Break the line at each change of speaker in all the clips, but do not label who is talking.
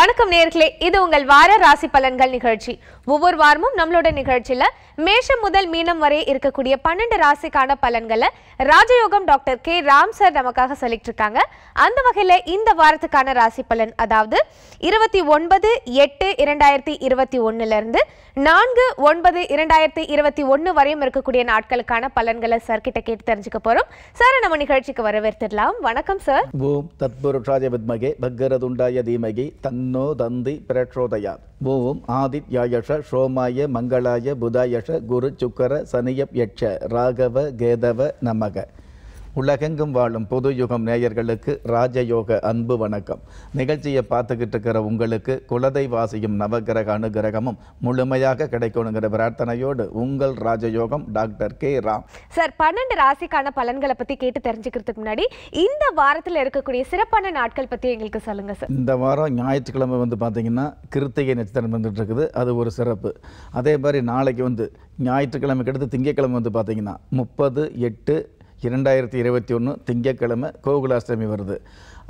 வணக்கம் நேர்களே இது உங்கள் வார ராசி பலன்கள் நிகழ்ச்சி ஒவ்வொரு வாரமும் நம்மளோட நிகழ்ச்சியில மேஷம் முதல் மீனம் வரை இருக்கக்கூடிய பன்னெண்டு ராசிக்கான பலன்களை ராஜயோகம் டாக்டர் கே ராம் சார் நமக்காக சொல்லிட்டு இருக்காங்க அந்த வகையில இந்த வாரத்துக்கான ராசி பலன் அதாவது இருபத்தி ஒன்பது எட்டு இரண்டாயிரத்தி இருபத்தி ஒன்னுல இருந்து நான்கு ஒன்பது இரண்டாயிரத்தி இருபத்தி ஒன்று வரையும் இருக்கக்கூடிய நாட்களுக்கான பலன்களை சார் கேட்டு தெரிஞ்சுக்க போகிறோம் சார் நம்ம நிகழ்ச்சிக்கு வரவேற்திடலாம் வணக்கம் சார்
ஓம் தத்புருஷாய வித்மகே பக்கரதுண்டாய தீமகி தன்னோ தந்தி பிரட்சோதயா ஓம் ஆதித்யாயஷ சோமாய மங்களாய புதாயஷ குரு சுக்கர சனியப் யட்ச ராகவ கேதவ நமக உலகெங்கும் வாழும் பொது யுகம் நேயர்களுக்கு ராஜயோக அன்பு வணக்கம் நிகழ்ச்சியை பார்த்துக்கிட்டு இருக்கிற உங்களுக்கு குலதை வாசியும் நவகிரக அனுகிரகமும் முழுமையாக கிடைக்கணுங்கிற பிரார்த்தனையோடு உங்கள் ராஜயோகம் டாக்டர் கே ராம்
சார் பன்னெண்டு ராசிக்கான பலன்களை பற்றி கேட்டு தெரிஞ்சுக்கிறதுக்கு முன்னாடி இந்த வாரத்தில் இருக்கக்கூடிய சிறப்பான நாட்கள் பற்றி எங்களுக்கு சொல்லுங்கள் சார்
இந்த வாரம் ஞாயிற்றுக்கிழமை வந்து பார்த்தீங்கன்னா கிருத்திகை நட்சத்திரம் வந்துட்டு இருக்குது அது ஒரு சிறப்பு அதே மாதிரி நாளைக்கு வந்து ஞாயிற்றுக்கிழமை கிடைத்து திங்கட்கிழமை வந்து பார்த்தீங்கன்னா முப்பது எட்டு இரண்டாயிரத்தி இருபத்தி ஒன்று திங்கக்கிழமை கோகுலாஷ்டமி வருது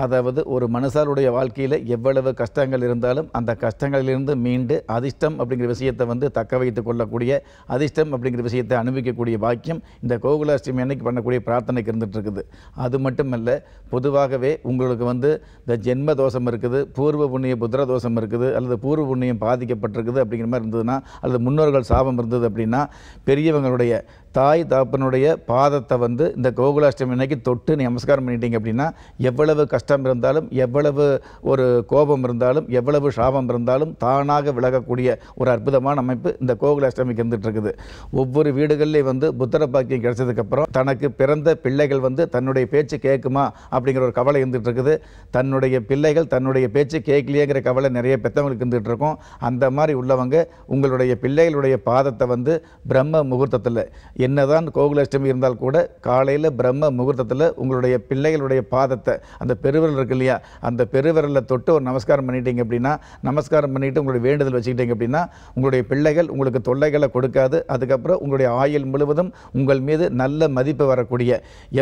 அதாவது ஒரு மனுஷாலுடைய வாழ்க்கையில் எவ்வளவு கஷ்டங்கள் இருந்தாலும் அந்த கஷ்டங்களிலிருந்து மீண்டு அதிர்ஷ்டம் அப்படிங்கிற விஷயத்தை வந்து தக்க வைத்து கொள்ளக்கூடிய அதிர்ஷ்டம் அப்படிங்கிற விஷயத்தை அனுபவிக்கக்கூடிய பாக்கியம் இந்த கோகுலாஷ்டமி அன்னைக்கு பண்ணக்கூடிய பிரார்த்தனைக்கு இருந்துகிட்ருக்குது அது மட்டுமல்ல பொதுவாகவே உங்களுக்கு வந்து இந்த ஜென்ம தோஷம் இருக்குது பூர்வ புண்ணியம் புத்திர தோஷம் இருக்குது அல்லது பூர்வ புண்ணியம் பாதிக்கப்பட்டிருக்குது அப்படிங்கிற மாதிரி இருந்ததுன்னா அல்லது முன்னோர்கள் சாபம் இருந்தது அப்படின்னா பெரியவங்களுடைய தாய் தாப்பனுடைய பாதத்தை வந்து இந்த கோகுலாஷ்டமி அன்னைக்கு தொட்டு நீ நமஸ்காரம் பண்ணிட்டீங்க அப்படின்னா எவ்வளவு கஷ்டம் இருந்தாலும் எவ்வளவு ஒரு கோபம் இருந்தாலும் எவ்வளவு சாபம் இருந்தாலும் தானாக விலகக்கூடிய ஒரு அற்புதமான அமைப்பு இந்த கோகுலாஷ்டமிக்கு இருந்துகிட்ருக்குது ஒவ்வொரு வீடுகள்லேயும் வந்து புத்திர பாக்கியம் கிடைச்சதுக்கப்புறம் தனக்கு பிறந்த பிள்ளைகள் வந்து தன்னுடைய பேச்சு கேட்குமா அப்படிங்கிற ஒரு கவலை இருந்துகிட்ருக்குது தன்னுடைய பிள்ளைகள் தன்னுடைய பேச்சு கேட்கலையேங்கிற கவலை நிறைய பெற்றவங்களுக்கு இருந்துகிட்டு இருக்கும் அந்த மாதிரி உள்ளவங்க உங்களுடைய பிள்ளைகளுடைய பாதத்தை வந்து பிரம்ம முகூர்த்தத்தில் என்னதான் கோகுலாஷ்டமி இருந்தால் கூட காலையில் பிரம்ம முகூர்த்தத்தில் உங்களுடைய பிள்ளைகளுடைய பாதத்தை அந்த பெருவிரல் இருக்கு இல்லையா அந்த பெருவிரலில் தொட்டு ஒரு நமஸ்காரம் பண்ணிட்டீங்க அப்படின்னா நமஸ்காரம் பண்ணிவிட்டு உங்களுடைய வேண்டுதல் வச்சுக்கிட்டீங்க அப்படின்னா உங்களுடைய பிள்ளைகள் உங்களுக்கு தொல்லைகளை கொடுக்காது அதுக்கப்புறம் உங்களுடைய ஆயுள் முழுவதும் உங்கள் மீது நல்ல மதிப்பு வரக்கூடிய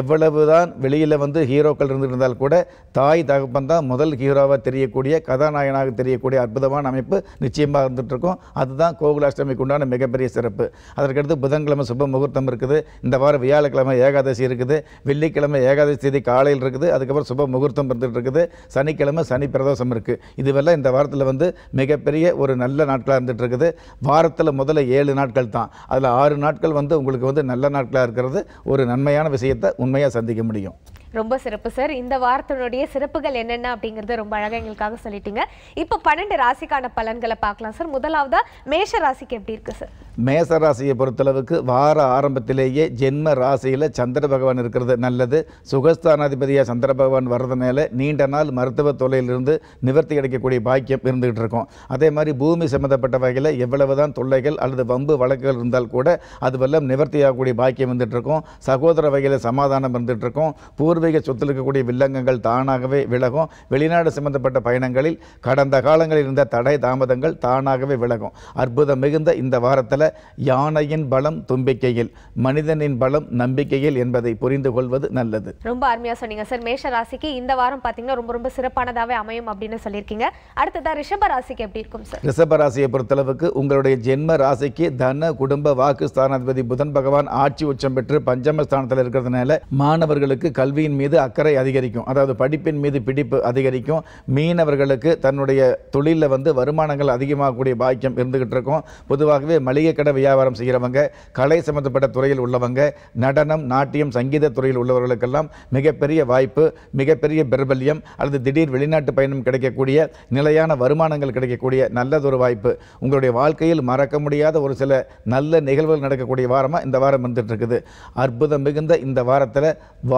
எவ்வளவு தான் வெளியில் வந்து ஹீரோக்கள் இருந்திருந்தால் கூட தாய் தகப்பன் தான் முதல் ஹீரோவாக தெரியக்கூடிய கதாநாயகனாக தெரியக்கூடிய அற்புதமான அமைப்பு நிச்சயமாக இருந்துகிட்ருக்கும் அதுதான் கோகுலாஷ்டமிக்கு உண்டான மிகப்பெரிய சிறப்பு அதற்கடுத்து புதன்கிழமை சுப முகூர் முகூர்த்தம் இருக்குது இந்த வாரம் வியாழக்கிழமை ஏகாதசி இருக்குது வெள்ளிக்கிழமை ஏகாதசி தேதி காலையில் இருக்குது அதுக்கப்புறம் சுப முகூர்த்தம் இருந்துகிட்டு இருக்குது சனிக்கிழமை சனி பிரதோஷம் இருக்குது இதுவெல்லாம் இந்த வாரத்தில் வந்து மிகப்பெரிய ஒரு நல்ல நாட்களாக இருந்துகிட்டு இருக்குது வாரத்தில் முதல்ல ஏழு நாட்கள் தான் அதில் ஆறு நாட்கள் வந்து உங்களுக்கு வந்து நல்ல நாட்களாக இருக்கிறது ஒரு நன்மையான விஷயத்தை உண்மையாக சந்திக்க முடியும்
ரொம்ப சிறப்பு சார் இந்த வாரத்தினுடைய சிறப்புகள் என்னென்ன அப்படிங்கிறது ரொம்ப அழகாக எங்களுக்காக சொல்லிட்டீங்க இப்போ பன்னெண்டு ராசிக்கான பலன்களை பார்க்கலாம் சார் முதலாவதா மேஷ ராசிக்கு எப்படி இருக்கு சார்
மேச ராசியை பொறுத்தளவுக்கு வார ஆரம்பத்திலேயே ஜென்ம ராசியில் சந்திர பகவான் இருக்கிறது நல்லது சுகஸ்தானாதிபதியாக சந்திர பகவான் வர்றதுனால நீண்ட நாள் மருத்துவ தொலையிலிருந்து நிவர்த்தி கிடைக்கக்கூடிய பாக்கியம் இருந்துகிட்டு இருக்கும் அதே மாதிரி பூமி சம்மந்தப்பட்ட வகையில் எவ்வளவுதான் தொல்லைகள் அல்லது வம்பு வழக்குகள் இருந்தால் கூட அதுவெல்லாம் நிவர்த்தியாகக்கூடிய பாக்கியம் இருந்துகிட்டு இருக்கும் சகோதர வகையில் சமாதானம் இருந்துகிட்டு இருக்கும் பூர்வ பூர்வீக சொத்தில் இருக்கக்கூடிய வில்லங்கங்கள் தானாகவே விலகும் வெளிநாடு சம்பந்தப்பட்ட பயணங்களில் கடந்த காலங்களில் இருந்த தடை தாமதங்கள் தானாகவே விலகும் அற்புதம் மிகுந்த இந்த வாரத்தில் யானையின் பலம் தும்பிக்கையில் மனிதனின் பலம் நம்பிக்கையில் என்பதை புரிந்து கொள்வது நல்லது
ரொம்ப அருமையாக சொன்னீங்க சார் மேஷ ராசிக்கு இந்த வாரம் பார்த்தீங்கன்னா ரொம்ப ரொம்ப சிறப்பானதாகவே அமையும் அப்படின்னு சொல்லியிருக்கீங்க அடுத்ததாக ரிஷப ராசிக்கு எப்படி இருக்கும்
சார் ரிஷப ராசியை பொறுத்தளவுக்கு உங்களுடைய ஜென்ம ராசிக்கு தன குடும்ப வாக்கு ஸ்தானாதிபதி புதன் பகவான் ஆட்சி உச்சம் பெற்று பஞ்சம ஸ்தானத்தில் இருக்கிறதுனால மாணவர்களுக்கு கல்வி கல்வியின் மீது அக்கறை அதிகரிக்கும் அதாவது படிப்பின் மீது பிடிப்பு அதிகரிக்கும் மீனவர்களுக்கு தன்னுடைய தொழிலில் வந்து வருமானங்கள் அதிகமாகக்கூடிய பாக்கியம் இருந்துகிட்டு இருக்கும் பொதுவாகவே மளிகை கடை வியாபாரம் செய்கிறவங்க கலை சம்பந்தப்பட்ட துறையில் உள்ளவங்க நடனம் நாட்டியம் சங்கீத துறையில் உள்ளவர்களுக்கெல்லாம் மிகப்பெரிய வாய்ப்பு மிகப்பெரிய பிரபல்யம் அல்லது திடீர் வெளிநாட்டு பயணம் கிடைக்கக்கூடிய நிலையான வருமானங்கள் கிடைக்கக்கூடிய நல்லதொரு வாய்ப்பு உங்களுடைய வாழ்க்கையில் மறக்க முடியாத ஒரு சில நல்ல நிகழ்வுகள் நடக்கக்கூடிய வாரமாக இந்த வாரம் வந்துட்டு இருக்குது அற்புதம் மிகுந்த இந்த வாரத்தில்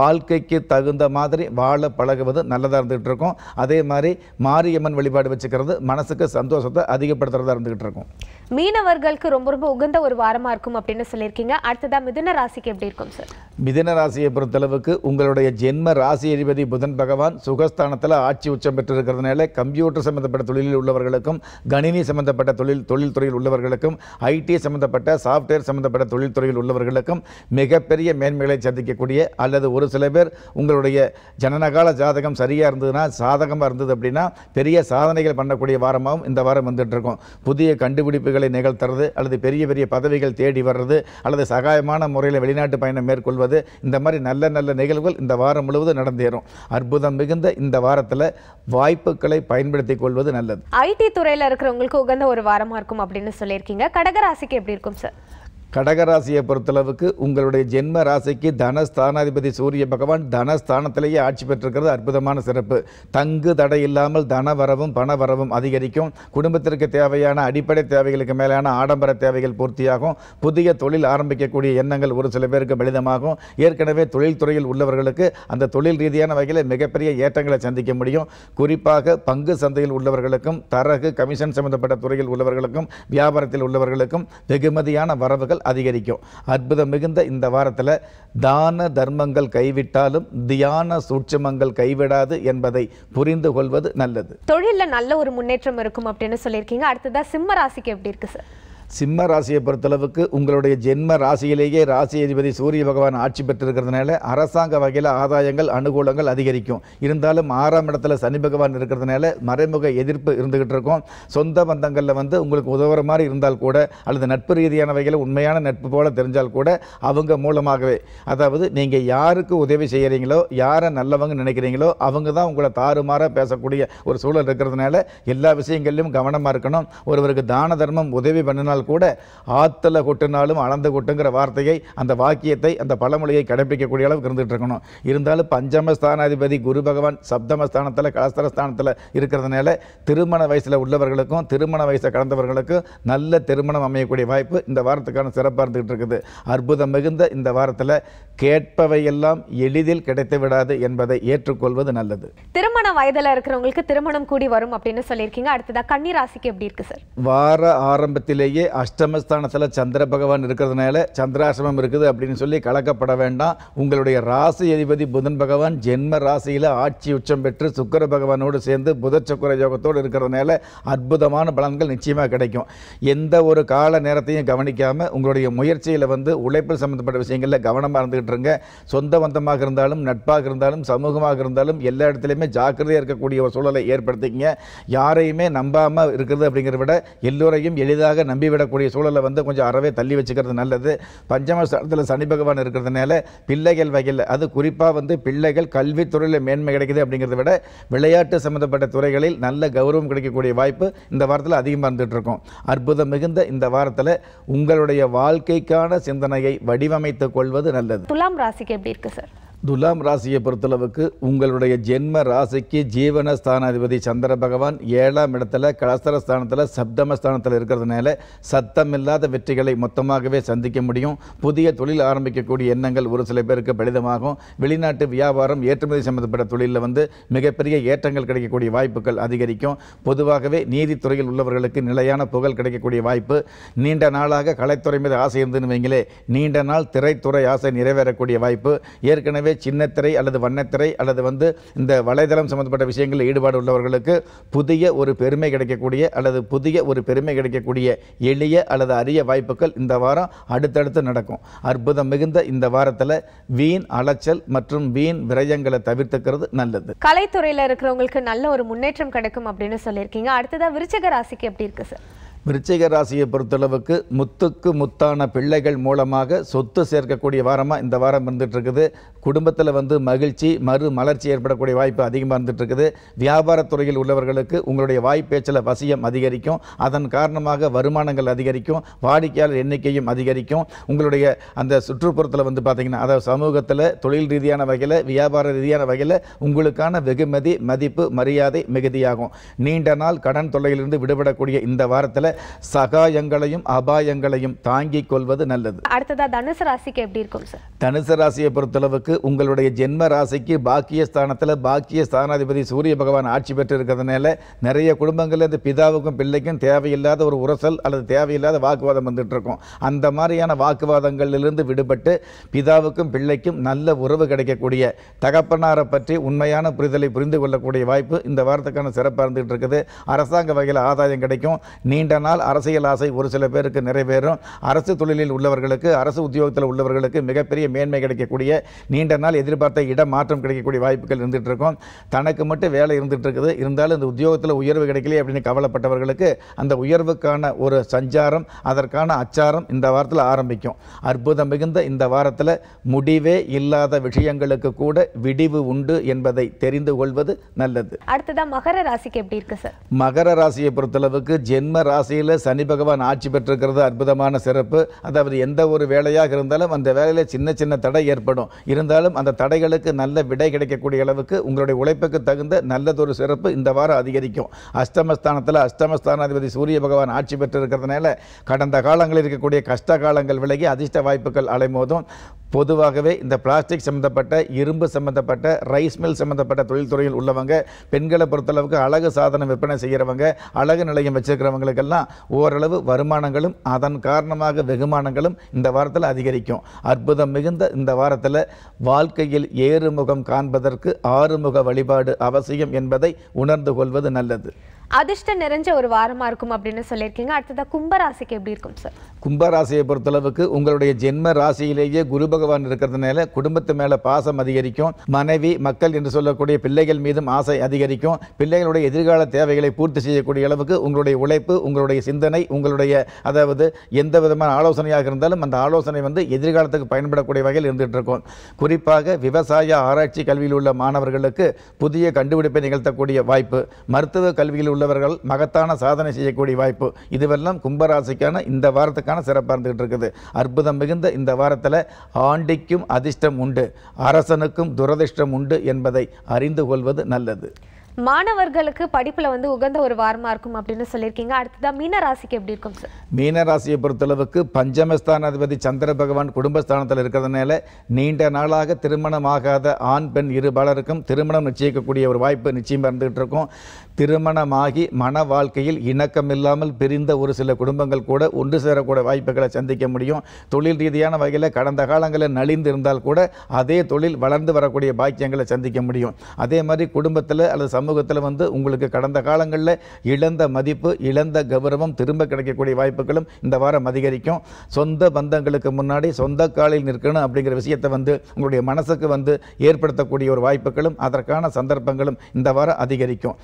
வாழ்க்கைக்கு தகுந்த மாதிரி வாழ பழகுவது நல்லதாக இருந்துகிட்டு இருக்கும் அதே மாதிரி மாரியம்மன் வழிபாடு வச்சுக்கிறது மனசுக்கு சந்தோஷத்தை அதிகப்படுத்துகிறதா இருந்துகிட்டு இருக்கும்
மீனவர்களுக்கு ரொம்ப ரொம்ப உகந்த ஒரு வாரமாக இருக்கும் அப்படின்னு சொல்லியிருக்கீங்க அடுத்ததாக மிதுன ராசிக்கு எப்படி இருக்கும் சார்
மிதுன ராசியை பொறுத்தளவுக்கு உங்களுடைய ஜென்ம ராசி அதிபதி புதன் பகவான் சுகஸ்தானத்தில் ஆட்சி உச்சம் பெற்றிருக்கிறதுனால கம்ப்யூட்டர் சம்மந்தப்பட்ட தொழிலில் உள்ளவர்களுக்கும் கணினி சம்மந்தப்பட்ட தொழில் தொழில்துறையில் உள்ளவர்களுக்கும் ஐடி சம்மந்தப்பட்ட சாஃப்ட்வேர் சம்மந்தப்பட்ட தொழில்துறையில் உள்ளவர்களுக்கும் மிகப்பெரிய மேன்மைகளை சந்திக்கக்கூடிய அல்லது ஒரு சில பேர் உங்களுடைய ஜனனகால ஜாதகம் சரியாக இருந்ததுன்னா சாதகமாக இருந்தது அப்படின்னா பெரிய சாதனைகள் பண்ணக்கூடிய வாரமாகவும் இந்த வாரம் வந்துட்டு இருக்கும் புதிய கண்டுபிடிப்புகள் நிகழ்வுகளை நிகழ்த்துறது அல்லது பெரிய பெரிய பதவிகள் தேடி வர்றது அல்லது சகாயமான முறையில் வெளிநாட்டு பயணம் மேற்கொள்வது இந்த மாதிரி நல்ல நல்ல நிகழ்வுகள் இந்த வாரம் முழுவதும் நடந்தேறும் அற்புதம் மிகுந்த இந்த வாரத்தில் வாய்ப்புகளை பயன்படுத்திக் கொள்வது நல்லது
ஐடி துறையில் இருக்கிறவங்களுக்கு உகந்த ஒரு வாரமாக இருக்கும் அப்படின்னு சொல்லியிருக்கீங்க கடகராசிக்கு எப்படி இருக்கும் சார்
கடகராசியை பொறுத்தளவுக்கு உங்களுடைய ஜென்ம ராசிக்கு தனஸ்தானாதிபதி சூரிய பகவான் தனஸ்தானத்திலேயே ஆட்சி பெற்றிருக்கிறது அற்புதமான சிறப்பு தங்கு தடை இல்லாமல் தன வரவும் பண வரவும் அதிகரிக்கும் குடும்பத்திற்கு தேவையான அடிப்படை தேவைகளுக்கு மேலான ஆடம்பர தேவைகள் பூர்த்தியாகும் புதிய தொழில் ஆரம்பிக்கக்கூடிய எண்ணங்கள் ஒரு சில பேருக்கு மனிதமாகும் ஏற்கனவே தொழில்துறையில் உள்ளவர்களுக்கு அந்த தொழில் ரீதியான வகையில் மிகப்பெரிய ஏற்றங்களை சந்திக்க முடியும் குறிப்பாக பங்கு சந்தையில் உள்ளவர்களுக்கும் தரகு கமிஷன் சம்பந்தப்பட்ட துறையில் உள்ளவர்களுக்கும் வியாபாரத்தில் உள்ளவர்களுக்கும் வெகுமதியான வரவுகள் நன்மைகள் அதிகரிக்கும் அற்புதம் மிகுந்த இந்த வாரத்தில் தான தர்மங்கள் கைவிட்டாலும் தியான சூட்சமங்கள் கைவிடாது என்பதை புரிந்து கொள்வது நல்லது
தொழிலில் நல்ல ஒரு முன்னேற்றம் இருக்கும் அப்படின்னு சொல்லியிருக்கீங்க அடுத்ததாக சிம்ம ராசிக்கு எப்படி இருக்கு சார்
சிம்ம ராசியை பொறுத்தளவுக்கு உங்களுடைய ஜென்ம ராசியிலேயே ராசி அதிபதி சூரிய பகவான் ஆட்சி பெற்றிருக்கிறதுனால அரசாங்க வகையில் ஆதாயங்கள் அனுகூலங்கள் அதிகரிக்கும் இருந்தாலும் ஆறாம் இடத்துல சனி பகவான் இருக்கிறதுனால மறைமுக எதிர்ப்பு இருந்துகிட்டு இருக்கும் சொந்த பந்தங்களில் வந்து உங்களுக்கு உதவுற மாதிரி இருந்தால் கூட அல்லது நட்பு ரீதியான வகையில் உண்மையான நட்பு போல தெரிஞ்சால் கூட அவங்க மூலமாகவே அதாவது நீங்கள் யாருக்கு உதவி செய்கிறீங்களோ யாரை நல்லவங்க நினைக்கிறீங்களோ அவங்க தான் உங்களை தாறுமாறாக பேசக்கூடிய ஒரு சூழல் இருக்கிறதுனால எல்லா விஷயங்களிலும் கவனமாக இருக்கணும் ஒருவருக்கு தான தர்மம் உதவி பண்ணினால் கொட்டினால் கூட ஆத்தல கொட்டினாலும் அளந்து கொட்டுங்கிற வார்த்தையை அந்த வாக்கியத்தை அந்த பழமொழியை கடைப்பிடிக்கக்கூடிய அளவுக்கு இருந்துகிட்டு இருக்கணும் இருந்தாலும் பஞ்சமஸ்தானாதிபதி குரு பகவான் சப்தமஸ்தானத்தில் கலஸ்தரஸ்தானத்தில் இருக்கிறதுனால திருமண வயசில் உள்ளவர்களுக்கும் திருமண வயசை கடந்தவர்களுக்கும் நல்ல திருமணம் அமையக்கூடிய வாய்ப்பு இந்த வாரத்துக்கான சிறப்பாக இருந்துகிட்டு இருக்குது அற்புதம் மிகுந்த இந்த வாரத்தில் கேட்பவையெல்லாம் எளிதில் கிடைத்து விடாது என்பதை ஏற்றுக்கொள்வது நல்லது
திருமண வயதில் இருக்கிறவங்களுக்கு திருமணம் கூடி வரும் அப்படின்னு சொல்லியிருக்கீங்க அடுத்ததாக கன்னி ராசிக்கு எப்படி இருக்கு
சார் வார ஆரம்பத்திலேயே அஷ்டமஸ்தானத்தில் சந்திர பகவான் இருக்கிறதுனால சந்திராசிரமம் இருக்குது அப்படின்னு சொல்லி கலக்கப்பட வேண்டாம் உங்களுடைய ராசி அதிபதி புதன் பகவான் ஜென்ம ராசியில் ஆட்சி உச்சம் பெற்று சுக்கர பகவானோடு சேர்ந்து புத சக்கர யோகத்தோடு இருக்கிறதுனால அற்புதமான பலன்கள் நிச்சயமாக கிடைக்கும் எந்த ஒரு கால நேரத்தையும் கவனிக்காமல் உங்களுடைய முயற்சியில் வந்து உழைப்பு சம்மந்தப்பட்ட விஷயங்களில் கவனமாக இருந்துகிட்டு பின்பற்றுங்க சொந்த பந்தமாக இருந்தாலும் நட்பாக இருந்தாலும் சமூகமாக இருந்தாலும் எல்லா இடத்துலையுமே ஜாக்கிரதையாக இருக்கக்கூடிய ஒரு சூழலை ஏற்படுத்திக்கங்க யாரையுமே நம்பாமல் இருக்கிறது அப்படிங்கிறத விட எல்லோரையும் எளிதாக நம்பிவிடக்கூடிய சூழலை வந்து கொஞ்சம் அறவே தள்ளி வச்சுக்கிறது நல்லது பஞ்சமஸ்தானத்தில் சனி பகவான் இருக்கிறதுனால பிள்ளைகள் வகையில் அது குறிப்பாக வந்து பிள்ளைகள் கல்வித்துறையில் மேன்மை கிடைக்குது அப்படிங்கிறத விட விளையாட்டு சம்மந்தப்பட்ட துறைகளில் நல்ல கௌரவம் கிடைக்கக்கூடிய வாய்ப்பு இந்த வாரத்தில் அதிகமாக இருந்துகிட்டு இருக்கும் அற்புதம் மிகுந்த இந்த வாரத்தில் உங்களுடைய வாழ்க்கைக்கான சிந்தனையை வடிவமைத்துக் கொள்வது நல்லது
துலாம் ராசிக்கு எப்படி இருக்குது சார்
துலாம் ராசியை பொறுத்தளவுக்கு உங்களுடைய ஜென்ம ராசிக்கு ஜீவன ஸ்தானாதிபதி சந்திர பகவான் ஏழாம் இடத்துல கலஸ்தர ஸ்தானத்தில் சப்தம ஸ்தானத்தில் இருக்கிறதுனால சத்தம் இல்லாத வெற்றிகளை மொத்தமாகவே சந்திக்க முடியும் புதிய தொழில் ஆரம்பிக்கக்கூடிய எண்ணங்கள் ஒரு சில பேருக்கு பலிதமாகும் வெளிநாட்டு வியாபாரம் ஏற்றுமதி சம்பந்தப்பட்ட தொழிலில் வந்து மிகப்பெரிய ஏற்றங்கள் கிடைக்கக்கூடிய வாய்ப்புகள் அதிகரிக்கும் பொதுவாகவே நீதித்துறையில் உள்ளவர்களுக்கு நிலையான புகழ் கிடைக்கக்கூடிய வாய்ப்பு நீண்ட நாளாக கலைத்துறை மீது ஆசை இருந்துன்னு வைங்களே நீண்ட நாள் திரைத்துறை ஆசை நிறைவேறக்கூடிய வாய்ப்பு ஏற்கனவே ஏற்கனவே சின்னத்திரை அல்லது வண்ணத்திரை அல்லது வந்து இந்த வலைதளம் சம்மந்தப்பட்ட விஷயங்களில் ஈடுபாடு உள்ளவர்களுக்கு புதிய ஒரு பெருமை கிடைக்கக்கூடிய அல்லது புதிய ஒரு பெருமை கிடைக்கக்கூடிய எளிய அல்லது அரிய வாய்ப்புகள் இந்த வாரம் அடுத்தடுத்து நடக்கும் அற்புதம் மிகுந்த இந்த வாரத்தில் வீண் அலைச்சல் மற்றும் வீண் விரயங்களை தவிர்த்துக்கிறது நல்லது
கலைத்துறையில் இருக்கிறவங்களுக்கு நல்ல ஒரு முன்னேற்றம் கிடைக்கும் அப்படின்னு சொல்லியிருக்கீங்க அடுத்ததாக விருச்சக ராசிக்கு எப்படி இருக்கு
சார் விருச்சிக ராசியை பொறுத்தளவுக்கு முத்துக்கு முத்தான பிள்ளைகள் மூலமாக சொத்து சேர்க்கக்கூடிய வாரமாக இந்த வாரம் இருந்துகிட்ருக்குது குடும்பத்தில் வந்து மகிழ்ச்சி மறு மலர்ச்சி ஏற்படக்கூடிய வாய்ப்பு அதிகமாக இருந்துகிட்ருக்குது வியாபாரத்துறையில் உள்ளவர்களுக்கு உங்களுடைய வாய்ப்பேச்சில் வசியம் அதிகரிக்கும் அதன் காரணமாக வருமானங்கள் அதிகரிக்கும் வாடிக்கையாளர் எண்ணிக்கையும் அதிகரிக்கும் உங்களுடைய அந்த சுற்றுப்புறத்தில் வந்து பார்த்திங்கன்னா அதாவது சமூகத்தில் தொழில் ரீதியான வகையில் வியாபார ரீதியான வகையில் உங்களுக்கான வெகுமதி மதிப்பு மரியாதை மிகுதியாகும் நீண்ட நாள் கடன் தொல்லையிலிருந்து விடுபடக்கூடிய இந்த வாரத்தில் சகாயங்களையும் அபாயங்களையும் தாங்கிக் கொள்வது நல்லது
அடுத்ததாக தனுசு ராசிக்கு எப்படி இருக்கும் சார்
தனுசு ராசியை பொறுத்தளவுக்கு உங்களுக்கு உங்களுடைய ஜென்ம ராசிக்கு பாக்கிய ஸ்தானத்தில் பாக்கிய ஸ்தானாதிபதி சூரிய பகவான் ஆட்சி பெற்று இருக்கிறதுனால நிறைய குடும்பங்களில் இந்த பிதாவுக்கும் பிள்ளைக்கும் தேவையில்லாத ஒரு உரசல் அல்லது தேவையில்லாத வாக்குவாதம் வந்துட்டு இருக்கும் அந்த மாதிரியான வாக்குவாதங்களிலிருந்து விடுபட்டு பிதாவுக்கும் பிள்ளைக்கும் நல்ல உறவு கிடைக்கக்கூடிய தகப்பனாரை பற்றி உண்மையான புரிதலை புரிந்து கொள்ளக்கூடிய வாய்ப்பு இந்த வாரத்துக்கான சிறப்பாக இருந்துகிட்டு இருக்குது அரசாங்க வகையில் ஆதாயம் கிடைக்கும் நீண்ட நாள் அரசியல் ஆசை ஒரு சில பேருக்கு நிறைவேறும் அரசு தொழிலில் உள்ளவர்களுக்கு அரசு உத்தியோகத்தில் உள்ளவர்களுக்கு மிகப்பெரிய மேன்மை கிடைக்கக்கூடிய நீ நீண்ட நாள் எதிர்பார்த்த இடம் மாற்றம் கிடைக்கக்கூடிய வாய்ப்புகள் இருந்துகிட்டு இருக்கும் தனக்கு மட்டும் வேலை இருந்துகிட்டு இருக்குது இருந்தாலும் இந்த உத்தியோகத்தில் உயர்வு கிடைக்கலையே அப்படின்னு கவலைப்பட்டவர்களுக்கு அந்த உயர்வுக்கான ஒரு சஞ்சாரம் அதற்கான அச்சாரம் இந்த வாரத்தில் ஆரம்பிக்கும் அற்புதம் மிகுந்த இந்த வாரத்தில் முடிவே இல்லாத விஷயங்களுக்கு கூட விடிவு உண்டு என்பதை தெரிந்து கொள்வது நல்லது
அடுத்ததான் மகர ராசிக்கு எப்படி இருக்கு சார்
மகர ராசியை பொறுத்தளவுக்கு ஜென்ம ராசியில் சனி பகவான் ஆட்சி பெற்றிருக்கிறது அற்புதமான சிறப்பு அதாவது எந்த ஒரு வேலையாக இருந்தாலும் அந்த வேலையில் சின்ன சின்ன தடை ஏற்படும் இருந்த இருந்தாலும் அந்த தடைகளுக்கு நல்ல விடை கிடைக்கக்கூடிய அளவுக்கு உங்களுடைய உழைப்புக்கு தகுந்த நல்லதொரு சிறப்பு இந்த வாரம் அதிகரிக்கும் அஷ்டமஸ்தானத்தில் அஷ்டமஸ்தானாதிபதி சூரிய பகவான் ஆட்சி பெற்று இருக்கிறதுனால கடந்த காலங்களில் இருக்கக்கூடிய கஷ்ட காலங்கள் விலகி அதிர்ஷ்ட வாய்ப்புகள் அலைமோதும் பொதுவாகவே இந்த பிளாஸ்டிக் சம்மந்தப்பட்ட இரும்பு சம்மந்தப்பட்ட ரைஸ் மில் சம்மந்தப்பட்ட தொழில்துறையில் உள்ளவங்க பெண்களை பொறுத்தளவுக்கு அழகு சாதனம் விற்பனை செய்கிறவங்க அழகு நிலையம் வச்சுருக்கிறவங்களுக்கெல்லாம் ஓரளவு வருமானங்களும் அதன் காரணமாக வெகுமானங்களும் இந்த வாரத்தில் அதிகரிக்கும் அற்புதம் மிகுந்த இந்த வாரத்தில் வாழ்க்கையில் ஏறுமுகம் காண்பதற்கு ஆறுமுக வழிபாடு அவசியம் என்பதை உணர்ந்து கொள்வது நல்லது
அதிர்ஷ்டம் நிறைஞ்ச ஒரு வாரமாக இருக்கும் அப்படின்னு சொல்லியிருக்கீங்க அடுத்ததாக கும்பராசிக்கு எப்படி இருக்கும் சார்
கும்பராசியை பொறுத்தளவுக்கு உங்களுடைய ஜென்ம ராசியிலேயே குரு பகவான் இருக்கிறதுனால குடும்பத்து மேலே பாசம் அதிகரிக்கும் மனைவி மக்கள் என்று சொல்லக்கூடிய பிள்ளைகள் மீதும் ஆசை அதிகரிக்கும் பிள்ளைகளுடைய எதிர்கால தேவைகளை பூர்த்தி செய்யக்கூடிய அளவுக்கு உங்களுடைய உழைப்பு உங்களுடைய சிந்தனை உங்களுடைய அதாவது எந்த விதமான ஆலோசனையாக இருந்தாலும் அந்த ஆலோசனை வந்து எதிர்காலத்துக்கு பயன்படக்கூடிய வகையில் இருந்துகிட்டு இருக்கும் குறிப்பாக விவசாய ஆராய்ச்சி கல்வியில் உள்ள மாணவர்களுக்கு புதிய கண்டுபிடிப்பை நிகழ்த்தக்கூடிய வாய்ப்பு மருத்துவ கல்வியில் உள்ள உள்ளவர்கள் மகத்தான சாதனை செய்யக்கூடிய வாய்ப்பு இதுவெல்லாம் கும்பராசிக்கான இந்த வாரத்துக்கான சிறப்பாக இருந்துகிட்டு இருக்குது அற்புதம் மிகுந்த இந்த வாரத்தில் ஆண்டிக்கும் அதிர்ஷ்டம் உண்டு அரசனுக்கும் துரதிர்ஷ்டம் உண்டு என்பதை அறிந்து கொள்வது நல்லது
மாணவர்களுக்கு படிப்பில் வந்து உகந்த ஒரு வாரமாக இருக்கும் அப்படின்னு சொல்லியிருக்கீங்க அடுத்ததான் மீனராசிக்கு எப்படி இருக்கும் சார்
மீனராசியை பொறுத்தளவுக்கு பஞ்சமஸ்தானாதிபதி சந்திர பகவான் குடும்பஸ்தானத்தில் இருக்கிறதுனால நீண்ட நாளாக திருமணம் ஆகாத ஆண் பெண் இரு பலருக்கும் திருமணம் நிச்சயிக்கக்கூடிய ஒரு வாய்ப்பு நிச்சயம் இருந்துகிட்டு இருக்கும் திருமணமாகி மன வாழ்க்கையில் இணக்கம் இல்லாமல் பிரிந்த ஒரு சில குடும்பங்கள் கூட ஒன்று சேரக்கூடிய வாய்ப்புகளை சந்திக்க முடியும் தொழில் ரீதியான வகையில் கடந்த காலங்களில் நலிந்து இருந்தால் கூட அதே தொழில் வளர்ந்து வரக்கூடிய பாக்கியங்களை சந்திக்க முடியும் அதே மாதிரி குடும்பத்தில் அல்லது சமூகத்தில் வந்து உங்களுக்கு கடந்த காலங்களில் இழந்த மதிப்பு இழந்த கௌரவம் திரும்ப கிடைக்கக்கூடிய வாய்ப்புகளும் இந்த வாரம் அதிகரிக்கும் சொந்த பந்தங்களுக்கு முன்னாடி சொந்த காலில் நிற்கணும் அப்படிங்கிற விஷயத்தை வந்து உங்களுடைய மனசுக்கு வந்து ஏற்படுத்தக்கூடிய ஒரு வாய்ப்புகளும் அதற்கான சந்தர்ப்பங்களும் இந்த வாரம் அதிகரிக்கும்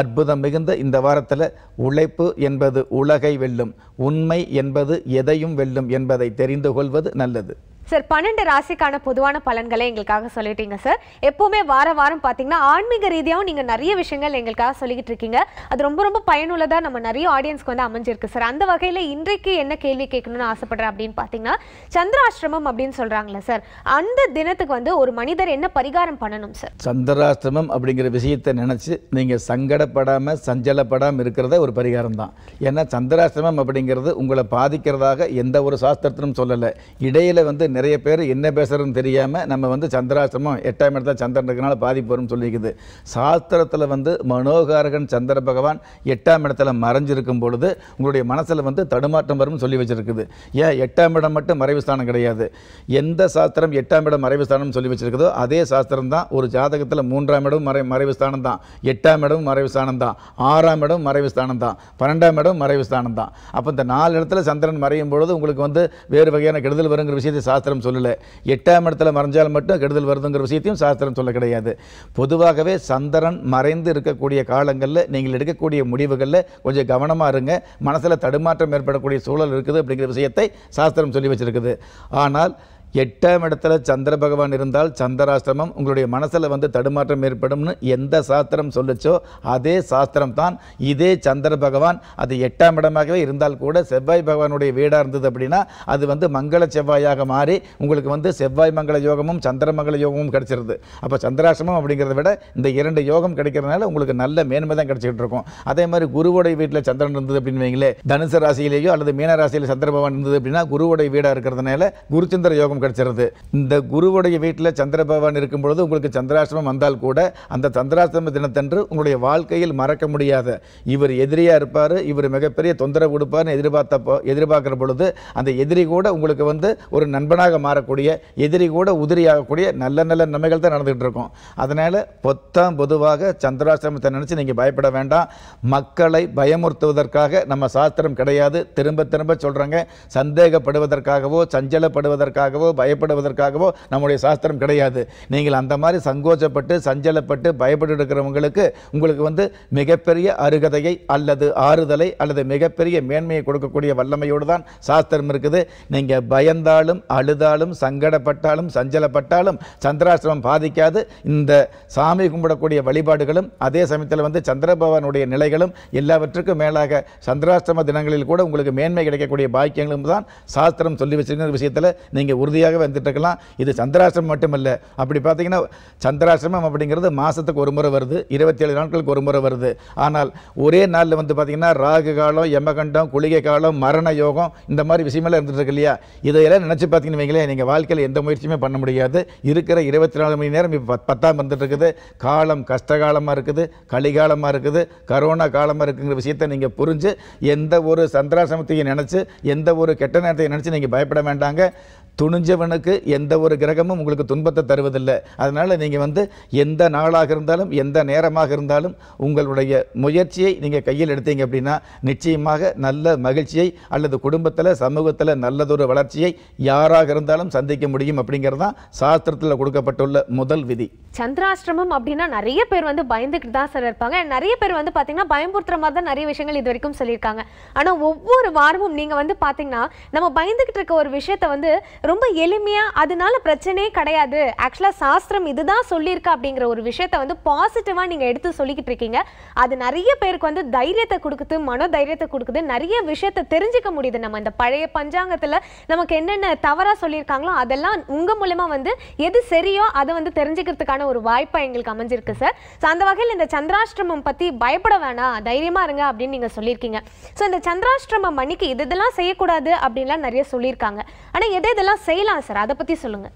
அற்புதம் மிகுந்த இந்த வாரத்தில் உழைப்பு என்பது உலகை வெல்லும் உண்மை என்பது எதையும் வெல்லும் என்பதை தெரிந்து கொள்வது நல்லது
சார் பன்னெண்டு ராசிக்கான பொதுவான பலன்களை எங்களுக்காக சொல்லிட்டீங்க சார் எப்போவுமே வார வாரம் பார்த்தீங்கன்னா ஆன்மீக ரீதியாகவும் நீங்கள் நிறைய விஷயங்கள் எங்களுக்காக சொல்லிக்கிட்டு இருக்கீங்க அது ரொம்ப ரொம்ப பயனுள்ளதாக நம்ம நிறைய ஆடியன்ஸ்க்கு வந்து அமைஞ்சிருக்கு சார் அந்த வகையில் இன்றைக்கு என்ன கேள்வி கேட்கணும்னு ஆசைப்படுறேன் அப்படின்னு பார்த்தீங்கன்னா சந்திராஷ்டிரமம் அப்படின்னு சொல்கிறாங்களே சார் அந்த தினத்துக்கு வந்து ஒரு மனிதர் என்ன பரிகாரம் பண்ணணும் சார்
சந்திராஷ்டிரமம் அப்படிங்கிற விஷயத்தை நினச்சி நீங்கள் சங்கடப்படாமல் சஞ்சலப்படாமல் இருக்கிறத ஒரு பரிகாரம் தான் ஏன்னா சந்திராஷ்டிரமம் அப்படிங்கிறது உங்களை பாதிக்கிறதாக எந்த ஒரு சாஸ்திரத்திலும் சொல்லலை இடையில் வந்து நிறைய பேர் என்ன பேசுகிறதுன்னு தெரியாமல் நம்ம வந்து சந்திராசிரமம் எட்டாம் இடத்துல சந்திரன் இருக்கனால பாதிப்பு வரும்னு சொல்லிக்குது சாஸ்திரத்தில் வந்து மனோகாரகன் சந்திர பகவான் எட்டாம் இடத்துல மறைஞ்சிருக்கும் பொழுது உங்களுடைய மனசில் வந்து தடுமாற்றம் வரும்னு சொல்லி வச்சுருக்குது ஏன் எட்டாம் இடம் மட்டும் மறைவு ஸ்தானம் கிடையாது எந்த சாஸ்திரம் எட்டாம் இடம் மறைவு சொல்லி வச்சுருக்குதோ அதே சாஸ்திரம் தான் ஒரு ஜாதகத்தில் மூன்றாம் இடம் மறை மறைவு ஸ்தானம் தான் எட்டாம் இடம் மறைவு ஸ்தானம் தான் ஆறாம் இடம் மறைவு ஸ்தானம் தான் பன்னெண்டாம் இடம் மறைவு ஸ்தானம் தான் அப்போ இந்த நாலு இடத்துல சந்திரன் மறையும் பொழுது உங்களுக்கு வந்து வேறு வகையான கெடுதல் வருங்கிற விஷயத்தை சாஸ்திரம் சாஸ்திரம் சொல்லலை எட்டாம் இடத்துல மறைஞ்சால் மட்டும் கெடுதல் வருதுங்கிற விஷயத்தையும் சாஸ்திரம் சொல்ல கிடையாது பொதுவாகவே சந்திரன் மறைந்து இருக்கக்கூடிய காலங்களில் நீங்கள் எடுக்கக்கூடிய முடிவுகளில் கொஞ்சம் கவனமாக இருங்க மனசில் தடுமாற்றம் ஏற்படக்கூடிய சூழல் இருக்குது அப்படிங்கிற விஷயத்தை சாஸ்திரம் சொல்லி வச்சுருக்குது ஆனால் எட்டாம் இடத்துல சந்திர பகவான் இருந்தால் சந்திராசிரமம் உங்களுடைய மனசில் வந்து தடுமாற்றம் ஏற்படும்னு எந்த சாஸ்திரம் சொல்லுச்சோ அதே சாஸ்திரம் தான் இதே சந்திர பகவான் அது எட்டாம் இடமாகவே இருந்தால் கூட செவ்வாய் பகவானுடைய வீடாக இருந்தது அப்படின்னா அது வந்து மங்கள செவ்வாயாக மாறி உங்களுக்கு வந்து செவ்வாய் மங்கள யோகமும் சந்திர மங்கள யோகமும் கிடைச்சிருது அப்போ சந்திராசிரமம் அப்படிங்கிறத விட இந்த இரண்டு யோகம் கிடைக்கிறதுனால உங்களுக்கு நல்ல மேன்மை தான் கிடைச்சிக்கிட்டு இருக்கும் அதே மாதிரி குருவோடைய வீட்டில் சந்திரன் இருந்தது அப்படின்னு வைங்களே தனுசு ராசியிலேயோ அல்லது மீன ராசியில் சந்திர பகவான் இருந்தது அப்படின்னா குருவோடைய வீடாக இருக்கிறதுனால குருச்சந்திர யோகம் கிடைச்சிருது இந்த குருவுடைய வீட்டில் சந்திர பகவான் இருக்கும் பொழுது உங்களுக்கு சந்திராசிரமம் வந்தால் கூட அந்த சந்திராசிரம தினத்தன்று உங்களுடைய வாழ்க்கையில் மறக்க முடியாத இவர் எதிரியாக இருப்பார் இவர் மிகப்பெரிய தொந்தரவு கொடுப்பார்னு எதிர்பார்த்த எதிர்பார்க்குற பொழுது அந்த எதிரி கூட உங்களுக்கு வந்து ஒரு நண்பனாக மாறக்கூடிய எதிரி கூட உதிரியாகக்கூடிய நல்ல நல்ல நன்மைகள் தான் நடந்துகிட்டு இருக்கும் அதனால் பொத்தம் பொதுவாக சந்திராசிரமத்தை நினச்சி நீங்கள் பயப்பட வேண்டாம் மக்களை பயமுறுத்துவதற்காக நம்ம சாஸ்திரம் கிடையாது திரும்ப திரும்ப சொல்கிறாங்க சந்தேகப்படுவதற்காகவோ சஞ்சலப்படுவதற்காகவோ பயப்படுவதற்காகவோ நம்முடைய சாஸ்திரம் கிடையாது நீங்கள் அந்த மாதிரி சங்கோச்சப்பட்டு சஞ்சலப்பட்டு பயப்பட்டு இருக்கிறவங்களுக்கு உங்களுக்கு வந்து மிகப்பெரிய அருகதையை அல்லது ஆறுதலை அல்லது மிகப்பெரிய மேன்மையை கொடுக்கக்கூடிய வல்லமையோடு தான் சாஸ்திரம் இருக்குது நீங்கள் பயந்தாலும் அழுதாலும் சங்கடப்பட்டாலும் சஞ்சலப்பட்டாலும் சந்திராசிரமம் பாதிக்காது இந்த சாமி கும்பிடக்கூடிய வழிபாடுகளும் அதே சமயத்தில் வந்து சந்திரபவனுடைய நிலைகளும் எல்லாவற்றுக்கும் மேலாக சந்திராஷ்டிரம தினங்களில் கூட உங்களுக்கு மேன்மை கிடைக்கக்கூடிய பாக்கியங்களும் தான் சாஸ்திரம் சொல்லி வச்சிருக்கிற விஷயத்தில் நீங்கள் உறுதியாக வழியாக வந்துட்டுருக்கலாம் இது சந்திராசிரமம் மட்டுமல்ல அப்படி பார்த்தீங்கன்னா சந்திராசிரமம் அப்படிங்கிறது மாதத்துக்கு ஒரு முறை வருது இருபத்தேழு நாட்களுக்கு ஒரு முறை வருது ஆனால் ஒரே நாளில் வந்து பார்த்திங்கன்னா ராகு காலம் எமகண்டம் குளிகை காலம் மரண யோகம் இந்த மாதிரி விஷயமெல்லாம் இருந்துட்டுருக்கு இல்லையா இதையெல்லாம் நினச்சி பார்த்தீங்கன்னு வைங்களேன் நீங்கள் வாழ்க்கையில் எந்த முயற்சியுமே பண்ண முடியாது இருக்கிற இருபத்தி நாலு மணி நேரம் இப்போ பத்தாம் இருந்துகிட்ருக்குது காலம் கஷ்டகாலமாக இருக்குது களிகாலமாக இருக்குது கரோனா காலமாக இருக்குங்கிற விஷயத்தை நீங்கள் புரிஞ்சு எந்த ஒரு சந்திராசிரமத்தையும் நினச்சி எந்த ஒரு கெட்ட நேரத்தை நினச்சி நீங்கள் பயப்பட வேண்டாங்க துணிஞ்சவனுக்கு எந்த ஒரு கிரகமும் உங்களுக்கு துன்பத்தை தருவதில்லை அதனால் நீங்கள் வந்து எந்த நாளாக இருந்தாலும் எந்த நேரமாக இருந்தாலும் உங்களுடைய முயற்சியை நீங்கள் கையில் எடுத்தீங்க அப்படின்னா நிச்சயமாக நல்ல மகிழ்ச்சியை அல்லது குடும்பத்தில் சமூகத்தில் நல்லதொரு வளர்ச்சியை யாராக இருந்தாலும் சந்திக்க முடியும் அப்படிங்கிறது தான் சாஸ்திரத்தில் கொடுக்கப்பட்டுள்ள முதல் விதி
சந்திராஷ்டிரமம் அப்படின்னா நிறைய பேர் வந்து பயந்துக்கிட்டு தான் சார் இருப்பாங்க நிறைய பேர் வந்து பார்த்தீங்கன்னா பயமுறுத்துற மாதிரி தான் நிறைய விஷயங்கள் இது வரைக்கும் சொல்லியிருக்காங்க ஆனால் ஒவ்வொரு வாரமும் நீங்கள் வந்து பார்த்தீங்கன்னா நம்ம பயந்துக்கிட்டு இருக்க ஒரு விஷயத்தை வந்து ரொம்ப எளிமையாக அதனால பிரச்சனையே கிடையாது ஆக்சுவலாக சாஸ்திரம் இதுதான் சொல்லியிருக்கா அப்படிங்கிற ஒரு விஷயத்த வந்து பாசிட்டிவாக நீங்கள் எடுத்து சொல்லிக்கிட்டு இருக்கீங்க அது நிறைய பேருக்கு வந்து தைரியத்தை கொடுக்குது மனோ தைரியத்தை கொடுக்குது நிறைய விஷயத்த தெரிஞ்சுக்க முடியுது நம்ம இந்த பழைய பஞ்சாங்கத்தில் நமக்கு என்னென்ன தவறாக சொல்லியிருக்காங்களோ அதெல்லாம் உங்கள் மூலயமா வந்து எது சரியோ அதை வந்து தெரிஞ்சுக்கிறதுக்கான ஒரு வாய்ப்பாக எங்களுக்கு அமைஞ்சிருக்கு சார் ஸோ அந்த வகையில் இந்த சந்திராஷ்டிரமம் பற்றி பயப்பட வேணாம் தைரியமாக இருங்க அப்படின்னு நீங்கள் சொல்லியிருக்கீங்க ஸோ இந்த சந்திராஷ்டிரமம் மணிக்கு இது இதெல்லாம் செய்யக்கூடாது அப்படின்லாம் நிறைய சொல்லியிருக்காங்க ஆனால் எதை இதெல்லாம் எல்லாம் செய்யலாம் சார் அதை பற்றி சொல்லுங்கள்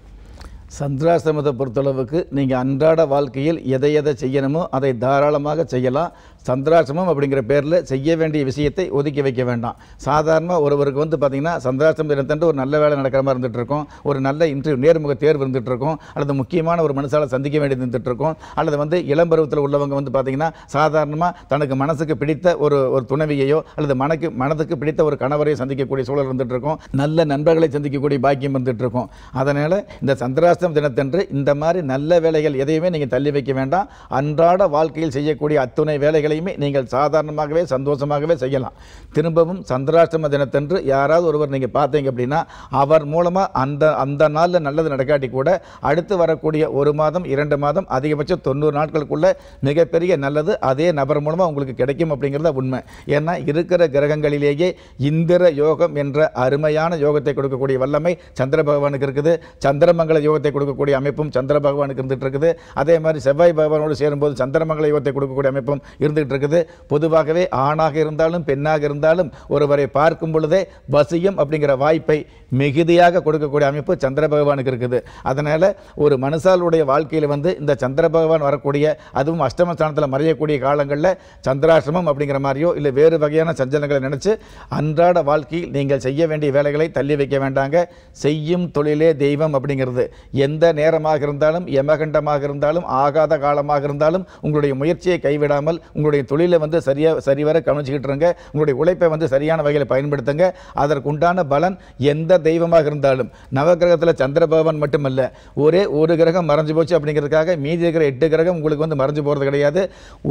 சந்திராசிரமத்தை பொறுத்தளவுக்கு நீங்கள் அன்றாட வாழ்க்கையில் எதை எதை செய்யணுமோ அதை தாராளமாக செய்யலாம் சந்திராசிரமம் அப்படிங்கிற பேரில் செய்ய வேண்டிய விஷயத்தை ஒதுக்கி வைக்க வேண்டாம் சாதாரணமாக ஒருவருக்கு வந்து பார்த்திங்கன்னா சந்திராசிரமம் தினத்தண்டு ஒரு நல்ல வேலை நடக்கிற மாதிரி இருந்துகிட்ருக்கோம் ஒரு நல்ல இன்டர்வியூ நேர்முக தேர்வு இருந்துகிட்ருக்கோம் அல்லது முக்கியமான ஒரு மனுஷால் சந்திக்க வேண்டியது இருந்துகிட்ருக்கோம் அல்லது வந்து இளம்பருவத்தில் உள்ளவங்க வந்து பார்த்திங்கன்னா சாதாரணமாக தனக்கு மனசுக்கு பிடித்த ஒரு ஒரு துணவியையோ அல்லது மனக்கு மனதுக்கு பிடித்த ஒரு கணவரையோ சந்திக்கக்கூடிய சூழல் இருந்துகிட்ருக்கோம் நல்ல நண்பர்களை சந்திக்கக்கூடிய பாக்கியம் இருந்துகிட்ருக்கோம் அதனால் இந்த சந்திராசிரம தினத்தன்று இந்த மாதிரி நல்ல வேலைகள் எதையுமே நீங்கள் தள்ளி வைக்க வேண்டாம் அன்றாட வாழ்க்கையில் செய்யக்கூடிய அத்துணை வேலைகள் வேலைகளையுமே நீங்கள் சாதாரணமாகவே சந்தோஷமாகவே செய்யலாம் திரும்பவும் சந்திராஷ்டம தினத்தன்று யாராவது ஒருவர் நீங்கள் பார்த்தீங்க அப்படின்னா அவர் மூலமாக அந்த அந்த நாளில் நல்லது நடக்காட்டி கூட அடுத்து வரக்கூடிய ஒரு மாதம் இரண்டு மாதம் அதிகபட்சம் தொண்ணூறு நாட்களுக்குள்ள மிகப்பெரிய நல்லது அதே நபர் மூலமாக உங்களுக்கு கிடைக்கும் அப்படிங்கிறத உண்மை ஏன்னா இருக்கிற கிரகங்களிலேயே இந்திர யோகம் என்ற அருமையான யோகத்தை கொடுக்கக்கூடிய வல்லமை சந்திர பகவானுக்கு இருக்குது சந்திரமங்கல யோகத்தை கொடுக்கக்கூடிய அமைப்பும் சந்திர பகவானுக்கு இருந்துட்டு இருக்குது அதே மாதிரி செவ்வாய் பகவானோடு சேரும்போது சந்திரமங்கல யோகத்தை கொடுக்கக்கூடிய அமைப்பும் இருந்து நடந்துகிட்டு இருக்குது பொதுவாகவே ஆணாக இருந்தாலும் பெண்ணாக இருந்தாலும் ஒருவரை பார்க்கும் பொழுதே வசியம் அப்படிங்கிற வாய்ப்பை மிகுதியாக கொடுக்கக்கூடிய அமைப்பு சந்திர பகவானுக்கு இருக்குது அதனால் ஒரு மனுஷாலுடைய வாழ்க்கையில் வந்து இந்த சந்திர பகவான் வரக்கூடிய அதுவும் அஷ்டமஸ்தானத்தில் மறையக்கூடிய காலங்களில் சந்திராசிரமம் அப்படிங்கிற மாதிரியோ இல்லை வேறு வகையான சஞ்சலங்களை நினச்சி அன்றாட வாழ்க்கையில் நீங்கள் செய்ய வேண்டிய வேலைகளை தள்ளி வைக்க வேண்டாங்க செய்யும் தொழிலே தெய்வம் அப்படிங்கிறது எந்த நேரமாக இருந்தாலும் யமகண்டமாக இருந்தாலும் ஆகாத காலமாக இருந்தாலும் உங்களுடைய முயற்சியை கைவிடாமல் உங்களுடைய உங்களுடைய தொழிலை வந்து சரியாக சரிவர கவனிச்சுக்கிட்டு இருங்க உங்களுடைய உழைப்பை வந்து சரியான வகையில் பயன்படுத்துங்க அதற்குண்டான பலன் எந்த தெய்வமாக இருந்தாலும் நவகிரகத்தில் சந்திர பகவான் மட்டுமல்ல ஒரே ஒரு கிரகம் மறைஞ்சு போச்சு அப்படிங்கிறதுக்காக மீதி இருக்கிற எட்டு கிரகம் உங்களுக்கு வந்து மறைஞ்சு போகிறது கிடையாது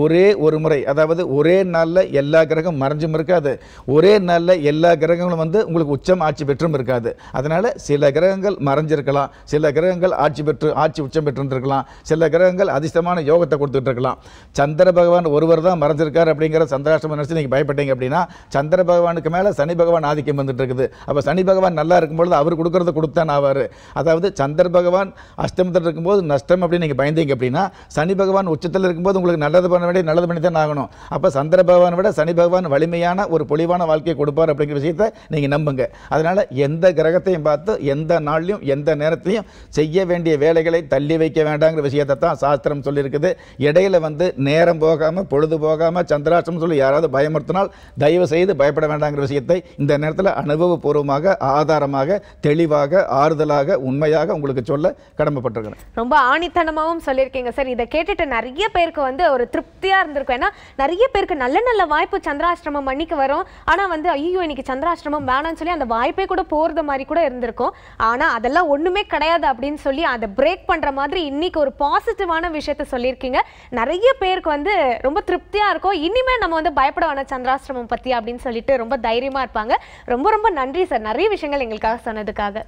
ஒரே ஒரு முறை அதாவது ஒரே நாளில் எல்லா கிரகம் மறைஞ்சும் இருக்காது ஒரே நாளில் எல்லா கிரகங்களும் வந்து உங்களுக்கு உச்சம் ஆட்சி பெற்றும் இருக்காது அதனால் சில கிரகங்கள் மறைஞ்சிருக்கலாம் சில கிரகங்கள் ஆட்சி பெற்று ஆட்சி உச்சம் பெற்றிருந்திருக்கலாம் சில கிரகங்கள் அதிர்ஷ்டமான யோகத்தை கொடுத்துட்டு இருக்கலாம் சந்திர பகவான் ஒருவர் தான் மறைஞ்சிருக்காரு அப்படிங்கிற சந்திராஷ்டமம் நினச்சி நீங்கள் பயப்பட்டீங்க அப்படின்னா சந்திர பகவானுக்கு மேலே சனி பகவான் ஆதிக்கம் வந்துட்டு இருக்குது அப்போ சனி பகவான் நல்லா இருக்கும்பொழுது அவர் கொடுக்குறத கொடுத்தான் ஆவார் அதாவது சந்திர பகவான் அஷ்டமத்தில் இருக்கும்போது நஷ்டம் அப்படின்னு நீங்கள் பயந்தீங்க அப்படின்னா சனி பகவான் உச்சத்தில் இருக்கும்போது உங்களுக்கு நல்லது பண்ண வேண்டிய நல்லது பண்ணி தான் ஆகணும் அப்போ சந்திர பகவானை விட சனி பகவான் வலிமையான ஒரு பொலிவான வாழ்க்கையை கொடுப்பார் அப்படிங்கிற விஷயத்தை நீங்கள் நம்புங்க அதனால் எந்த கிரகத்தையும் பார்த்து எந்த நாள்லையும் எந்த நேரத்தையும் செய்ய வேண்டிய வேலைகளை தள்ளி வைக்க வேண்டாங்கிற விஷயத்தை தான் சாஸ்திரம் சொல்லியிருக்குது இடையில வந்து நேரம் போகாமல் பொழுது அது போகாமல் சந்திராஷ்டம் சொல்லி யாராவது பயமுறுத்தினால் தயவு செய்து பயப்பட வேண்டாங்கிற விஷயத்தை இந்த நேரத்தில் அனுபவபூர்வமாக ஆதாரமாக தெளிவாக ஆறுதலாக உண்மையாக உங்களுக்கு சொல்ல கடமைப்பட்டிருக்கிறேன்
ரொம்ப ஆணித்தனமாகவும் சொல்லியிருக்கீங்க சார் இதை கேட்டுட்டு நிறைய பேருக்கு வந்து ஒரு திருப்தியாக இருந்திருக்கும் ஏன்னா நிறைய பேருக்கு நல்ல நல்ல வாய்ப்பு சந்திராஷ்டிரமம் பண்ணிக்க வரும் ஆனால் வந்து ஐயோ இன்னைக்கு சந்திராஷ்டிரமம் வேணாம்னு சொல்லி அந்த வாய்ப்பே கூட போகிறது மாதிரி கூட இருந்திருக்கும் ஆனால் அதெல்லாம் ஒன்றுமே கிடையாது அப்படின்னு சொல்லி அதை பிரேக் பண்ணுற மாதிரி இன்னைக்கு ஒரு பாசிட்டிவான விஷயத்த சொல்லியிருக்கீங்க நிறைய பேருக்கு வந்து ரொம்ப திருப்தி திருப்தியாக இருக்கும் இனிமேல் நம்ம வந்து பயப்பட வேணாம் சந்திராசிரமம் பற்றி அப்படின்னு சொல்லிட்டு ரொம்ப தைரியமாக இருப்பாங்க ரொம்ப ரொம்ப நன்றி சார் நிறைய விஷயங்கள் எங்களுக்காக சொன்னதுக்காக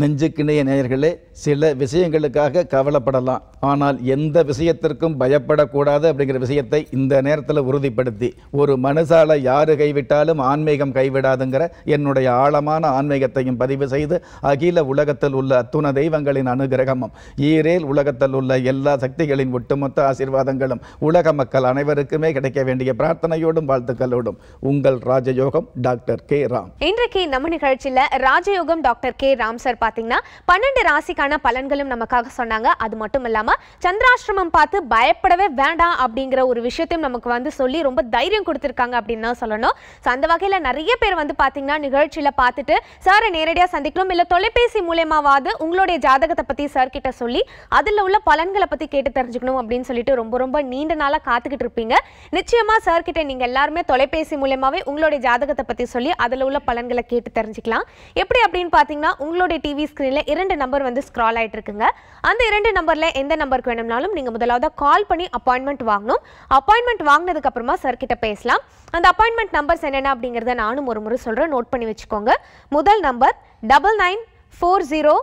நெஞ்சுக்கிணைய நேயர்களே சில விஷயங்களுக்காக கவலைப்படலாம் ஆனால் எந்த விஷயத்திற்கும் பயப்படக்கூடாது அப்படிங்கிற விஷயத்தை இந்த நேரத்தில் உறுதிப்படுத்தி ஒரு மனுஷால யாரு கைவிட்டாலும் ஆன்மீகம் கைவிடாதுங்கிற என்னுடைய ஆழமான ஆன்மீகத்தையும் பதிவு செய்து அகில உலகத்தில் உள்ள அத்துண தெய்வங்களின் அனுகிரகமும் ஈரேல் உலகத்தில் உள்ள எல்லா சக்திகளின் ஒட்டுமொத்த ஆசீர்வாதங்களும் உலக மக்கள் அனைவருக்குமே கிடைக்க வேண்டிய பிரார்த்தனையோடும் வாழ்த்துக்களோடும் உங்கள் ராஜயோகம் டாக்டர் கே ராம்
இன்றைக்கு நம்ம நிகழ்ச்சியில் ராஜயோகம் டாக்டர் கே ராம் சார் பார்த்தீங்கன்னா பன்னெண்டு ராசிக்கான பலன்களும் நமக்காக சொன்னாங்க அது மட்டும் இல்லாமல் சந்திராசிரமம் பார்த்து பயப்படவே வேண்டாம் அப்படிங்கிற ஒரு விஷயத்தையும் நமக்கு வந்து சொல்லி ரொம்ப தைரியம் கொடுத்துருக்காங்க அப்படின்னு சொல்லணும் ஸோ அந்த வகையில் நிறைய பேர் வந்து பார்த்தீங்கன்னா நிகழ்ச்சியில் பார்த்துட்டு சாரை நேரடியாக சந்திக்கணும் இல்லை தொலைபேசி மூலயமாவது உங்களுடைய ஜாதகத்தை பற்றி சார் கிட்ட சொல்லி அதில் உள்ள பலன்களை பற்றி கேட்டு தெரிஞ்சுக்கணும் அப்படின்னு சொல்லிட்டு ரொம்ப ரொம்ப நீண்ட நாளாக காத்துக்கிட்டு இருப்பீங்க நிச்சயமாக சார் கிட்ட நீங்கள் எல்லாருமே தொலைபேசி மூலயமாவே உங்களுடைய ஜாதகத்தை பற்றி சொல்லி அதில் உள்ள பலன்களை கேட்டு தெரிஞ்சுக்கலாம் எப்படி அப்படின்னு பார்த்தீங்கன்னா உங்களுடைய டிவி ஸ்க்ரீனில் இரண்டு நம்பர் வந்து ஸ்க்ரால் ஆகிட்டு இருக்குங்க அந்த இரண்டு நம்பரில் எந்த நம்பருக்கு வேணும்னாலும் நீங்கள் முதலாவது கால் பண்ணி அப்பாயின்மெண்ட் வாங்கணும் அப்பாயின்மெண்ட் அப்புறமா சார் கிட்ட பேசலாம் அந்த அப்பாயின்மெண்ட் நம்பர்ஸ் என்னென்ன அப்படிங்கிறத நானும் ஒரு முறை சொல்கிறேன் நோட் பண்ணி வச்சுக்கோங்க முதல் number double nine four zero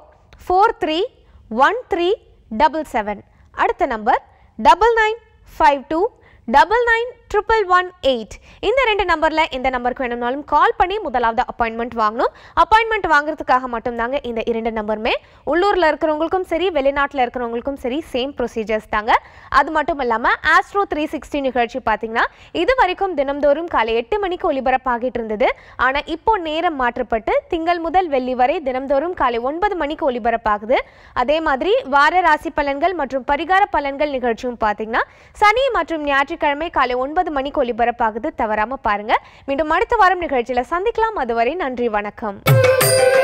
four three one three double seven அடுத்த number double nine five two double nine triple one eight இந்த ரெண்டு நம்பரில் எந்த நம்பருக்கு வேணும்னாலும் கால் பண்ணி முதலாவது அப்பாயின்மெண்ட் வாங்கணும் அப்பாயின்மெண்ட் வாங்குறதுக்காக மட்டும்தாங்க இந்த இரண்டு நம்பருமே உள்ளூரில் இருக்கிறவங்களுக்கும் சரி வெளிநாட்டில் இருக்கிறவங்களுக்கும் சரி சேம் ப்ரொசீஜர்ஸ் தாங்க அது மட்டும் இல்லாமல் ஆஸ்ட்ரோ த்ரீ சிக்ஸ்டி நிகழ்ச்சி பார்த்தீங்கன்னா இது வரைக்கும் தினம்தோறும் காலை எட்டு மணிக்கு ஒளிபரப்பாகிட்டு இருந்தது ஆனால் இப்போ நேரம் மாற்றப்பட்டு திங்கள் முதல் வெள்ளி வரை தினம்தோறும் காலை ஒன்பது மணிக்கு ஒளிபரப்பாகுது அதே மாதிரி வார ராசி பலன்கள் மற்றும் பரிகார பலன்கள் நிகழ்ச்சியும் பார்த்தீங்கன்னா சனி மற்றும் ஞாயிற்றுக்கிழமை காலை ஒன்பது ஒன்பது மணிக்கு ஒலிபரப்பாகுது தவறாம பாருங்க மீண்டும் அடுத்த வாரம் நிகழ்ச்சியில் சந்திக்கலாம் அதுவரை நன்றி வணக்கம்